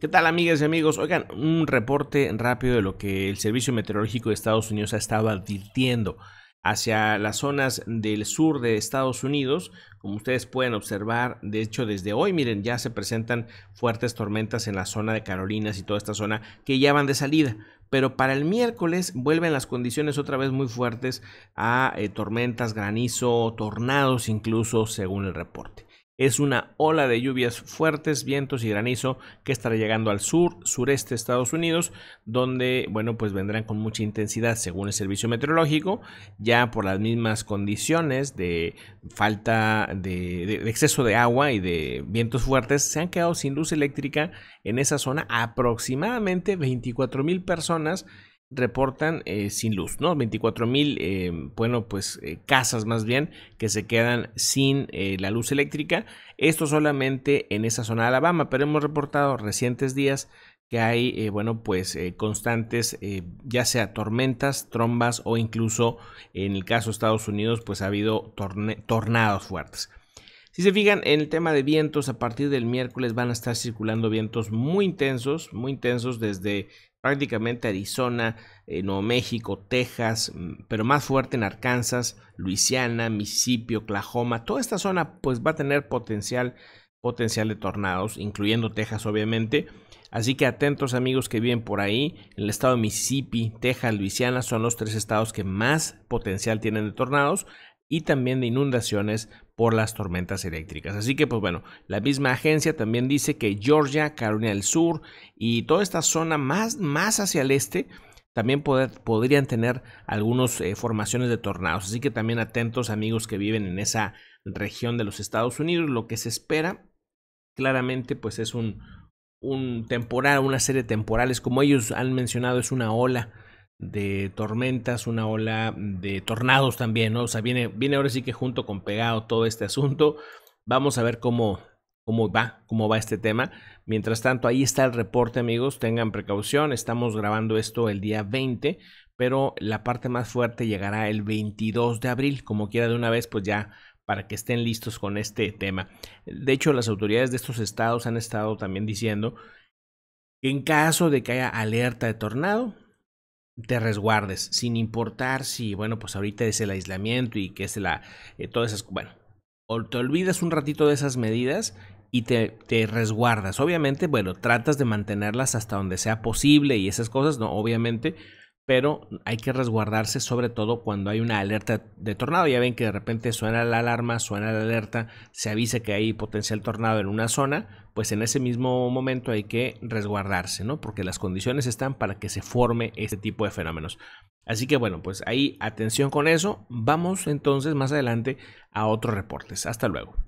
¿Qué tal amigas y amigos? Oigan, un reporte rápido de lo que el Servicio Meteorológico de Estados Unidos ha estado advirtiendo hacia las zonas del sur de Estados Unidos. Como ustedes pueden observar, de hecho desde hoy, miren, ya se presentan fuertes tormentas en la zona de Carolinas y toda esta zona que ya van de salida. Pero para el miércoles vuelven las condiciones otra vez muy fuertes a eh, tormentas, granizo, tornados incluso, según el reporte es una ola de lluvias fuertes, vientos y granizo que estará llegando al sur, sureste de Estados Unidos, donde, bueno, pues vendrán con mucha intensidad según el servicio meteorológico, ya por las mismas condiciones de falta de, exceso de agua y de vientos fuertes, se han quedado sin luz eléctrica en esa zona aproximadamente 24 mil personas reportan eh, sin luz, ¿no? 24 mil, eh, bueno, pues eh, casas más bien que se quedan sin la luz eléctrica. Esto solamente en esa zona de Alabama, pero hemos reportado recientes días que hay, bueno, pues constantes, ya sea tormentas, trombas o incluso en el caso de Estados Unidos, pues ha habido tornados fuertes. Si se fijan en el tema de vientos, a partir del miércoles van a estar circulando vientos muy intensos, muy intensos desde prácticamente Arizona, eh, Nuevo México, Texas, mm, pero más fuerte en Arkansas, Luisiana, Mississippi, Oklahoma. Toda esta zona pues va a tener potencial potencial de tornados, incluyendo Texas obviamente. Así que atentos amigos que viven por ahí, el estado de Mississippi, Texas, Luisiana son los tres estados que más potencial tienen de tornados y también de inundaciones por las tormentas eléctricas. Así que, pues bueno, la misma agencia también dice que Georgia, Carolina del Sur y toda esta zona más, más hacia el este también podrían tener algunas eh, formaciones de tornados. Así que también atentos amigos que viven en esa región de los Estados Unidos. Lo que se espera claramente pues es un, un temporal, una serie de temporales. Como ellos han mencionado, es una ola de tormentas, una ola de tornados también, ¿no? O sea, viene, viene ahora sí que junto con pegado todo este asunto. Vamos a ver cómo, cómo va, cómo va este tema. Mientras tanto, ahí está el reporte, amigos. Tengan precaución. Estamos grabando esto el día 20, pero la parte más fuerte llegará el 22 de abril. Como quiera de una vez, pues ya para que estén listos con este tema. De hecho, las autoridades de estos estados han estado también diciendo que en caso de que haya alerta de tornado, te resguardes, sin importar si, bueno, pues ahorita es el aislamiento y que es la, eh, todas esas, bueno, te olvidas un ratito de esas medidas y te, te, resguardas. Obviamente, bueno, tratas de mantenerlas hasta donde sea posible y esas cosas, no, obviamente, pero hay que resguardarse sobre todo cuando hay una alerta de tornado. Ya ven que de repente suena la alarma, suena la alerta, se avisa que hay potencial tornado en una zona, pues en ese mismo momento hay que resguardarse, ¿no? Porque las condiciones están para que se forme este tipo de fenómenos. Así que bueno, pues ahí atención con eso. Vamos entonces más adelante a otros reportes. Hasta luego.